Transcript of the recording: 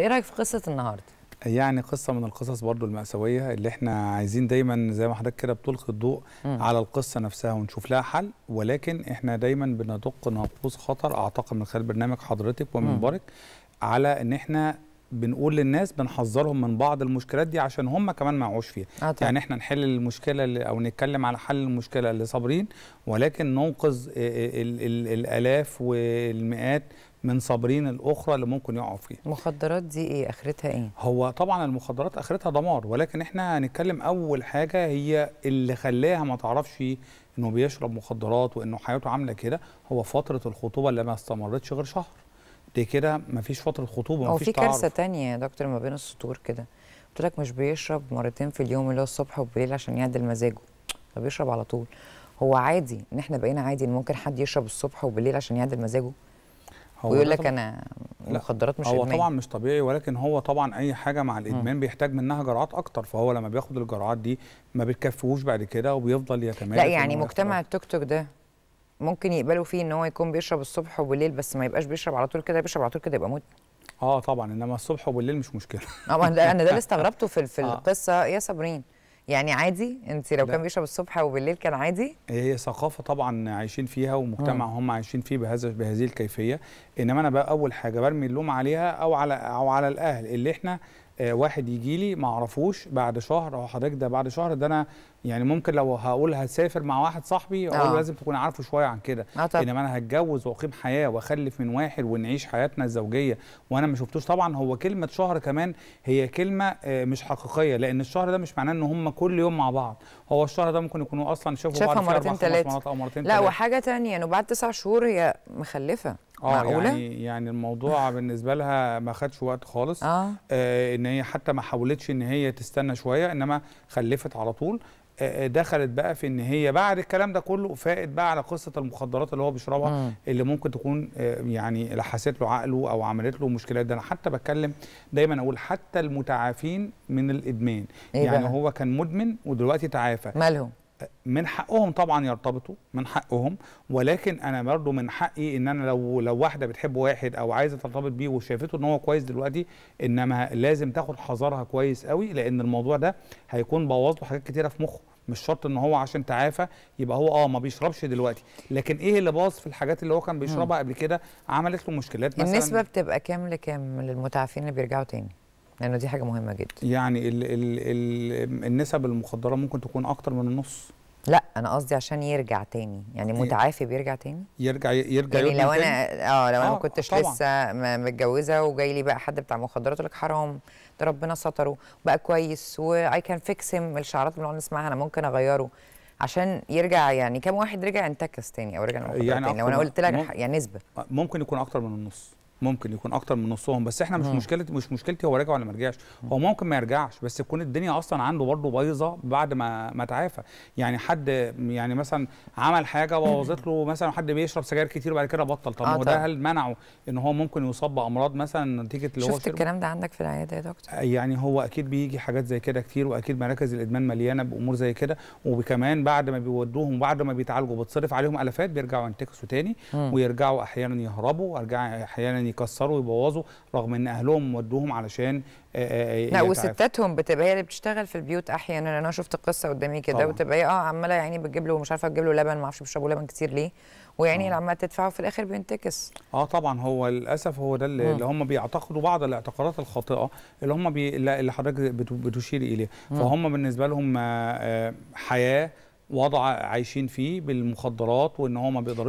ايه رايك في قصه النهارده يعني قصه من القصص برضو المأساويه اللي احنا عايزين دايما زي ما حضرتك كده بتلقي الضوء م. على القصه نفسها ونشوف لها حل ولكن احنا دايما بندق ناقوس خطر اعتقد من خلال برنامج حضرتك ومنبرك على ان احنا بنقول للناس بنحذرهم من بعض المشكلات دي عشان هم كمان ما يقعوش فيها آه يعني احنا نحل المشكله اللي او نتكلم على حل المشكله اللي صابرين ولكن ننقذ الالاف والمئات من صابرين الاخرى اللي ممكن يقعوا فيها المخدرات دي ايه اخرتها ايه هو طبعا المخدرات اخرتها دمار ولكن احنا هنتكلم اول حاجه هي اللي خلاها ما تعرفش انه بيشرب مخدرات وانه حياته عامله كده هو فتره الخطوبه اللي ما استمرتش غير شهر دي كده ما فيش فتره خطوبه ما فيش في كارثه تانية يا دكتور ما بين السطور كده قلت لك مش بيشرب مرتين في اليوم اللي هو الصبح وبالليل عشان يعدل مزاجه هو بيشرب على طول هو عادي ان احنا بقينا عادي ان ممكن حد يشرب الصبح وبالليل عشان يعدل مزاجه ويقول لك انا المخدرات مش هو إدمان. طبعا مش طبيعي ولكن هو طبعا اي حاجه مع الادمان م. بيحتاج منها جرعات اكتر فهو لما بياخد الجرعات دي ما بتكفيهوش بعد كده وبيفضل يتمادى لا يعني مجتمع التيك توك ده ممكن يقبلوا فيه ان هو يكون بيشرب الصبح وبالليل بس ما يبقاش بيشرب على طول كده بيشرب على طول كده يبقى مدمن اه طبعا انما الصبح وبالليل مش مشكله اه انا ده اللي استغربته في في آه. القصه يا صابرين يعني عادي انت لو كان بيشرب الصبح وبالليل كان عادي هي ثقافه طبعا عايشين فيها ومجتمع م. آه. هم عايشين فيه بهذا بهذه الكيفيه انما انا بقى اول حاجه برمي اللوم عليها او على او على الاهل اللي احنا آه، واحد يجي لي ما اعرفوش بعد شهر او حضرتك ده بعد شهر ده انا يعني ممكن لو هقول هسافر مع واحد صاحبي اقول آه. لازم تكون عارفه شويه عن كده آه انما انا هتجوز واقيم حياه واخلف من واحد ونعيش حياتنا الزوجيه وانا ما شفتوش طبعا هو كلمه شهر كمان هي كلمه آه، مش حقيقيه لان الشهر ده مش معناه ان هم كل يوم مع بعض هو الشهر ده ممكن يكونوا اصلا شافوا بعض مرتين ثلاثه لا وحاجه ثانيه انه بعد تسع شهور هي مخلفه آه، معقولة؟ يعني يعني الموضوع بالنسبه لها ما خدش وقت خالص آه. آه ان هي حتى ما حاولتش ان هي تستنى شويه انما خلفت على طول آه، آه، دخلت بقى في ان هي بعد الكلام ده كله فائت بقى على قصه المخدرات اللي هو بيشربها مم. اللي ممكن تكون يعني لحست له عقله او عملت له مشكلات ده انا حتى بتكلم دايما اقول حتى المتعافين من الادمان إيه يعني بقى؟ هو كان مدمن ودلوقتي تعافى مالهم من حقهم طبعا يرتبطوا من حقهم ولكن انا برضه من حقي ان انا لو لو واحده بتحب واحد او عايزه ترتبط بيه وشافته ان هو كويس دلوقتي انما لازم تاخد حذرها كويس قوي لان الموضوع ده هيكون بوظ له حاجات كتيره في مخه مش شرط ان هو عشان تعافى يبقى هو اه ما بيشربش دلوقتي لكن ايه اللي باظ في الحاجات اللي هو كان بيشربها قبل كده عملت له مشكلات مثلا النسبه بتبقى كام لكام للمتعافين اللي بيرجعوا تاني لانه يعني دي حاجه مهمه جدا يعني ال ال الـ النسب المخدره ممكن تكون اكتر من النص لا انا قصدي عشان يرجع تاني يعني متعافي بيرجع تاني يرجع يرجع يعني لو انا اه لو انا ما آه، كنتش طبعًا. لسه متجوزه وجاي لي بقى حد بتاع مخدرات لك حرام ده ربنا ستره بقى كويس واي كان فيكس هيم الشعارات اللي نسمعها انا ممكن اغيره عشان يرجع يعني كم واحد رجع انتكس تاني او رجع يعني تاني لو انا قلت لك يعني نسبه ممكن يكون اكتر من النص ممكن يكون اكتر من نصهم بس احنا مش آه. مشكله مش مشكلتي هو رجع ولا ما رجعش آه. هو ممكن ما يرجعش بس تكون الدنيا اصلا عنده برضه بايظه بعد ما ما تعافى يعني حد يعني مثلا عمل حاجه بوظت له مثلا حد بيشرب سجاير كتير وبعد كده بطل طب آه وده هو ده طيب. هل منعه ان هو ممكن يصاب بامراض مثلا نتيجه اللي هو شفت الكلام ده عندك في العياده يا دكتور آه، يعني هو اكيد بيجي حاجات زي كده كتير واكيد مراكز الادمان مليانه بامور زي كده وكمان بعد ما بيودوهم وبعد ما بيتعالجوا بتصرف عليهم الافات بيرجعوا ينتكسوا تاني ويرجعوا احيانا يهربوا احيانا مثلا يكسروا ويبوظوا رغم ان اهلهم ودوهم علشان آه، آه، آه، لا وستاتهم بتبقى هي اللي بتشتغل في البيوت احيانا انا شفت قصه قدامي كده وتبقى اه عماله يعني بتجيب له مش عارفه تجيب له لبن ما اعرفش بيشربوا لبن كتير ليه ويعني لما تدفعه في الاخر بينتكس اه طبعا هو للاسف هو ده اللي, اللي هم بيعتقدوا بعض الاعتقادات الخاطئه اللي هم بي... اللي حضرتك بتشير اليها فهم بالنسبه لهم حياه وضع عايشين فيه بالمخدرات وان هو ما بيقدرش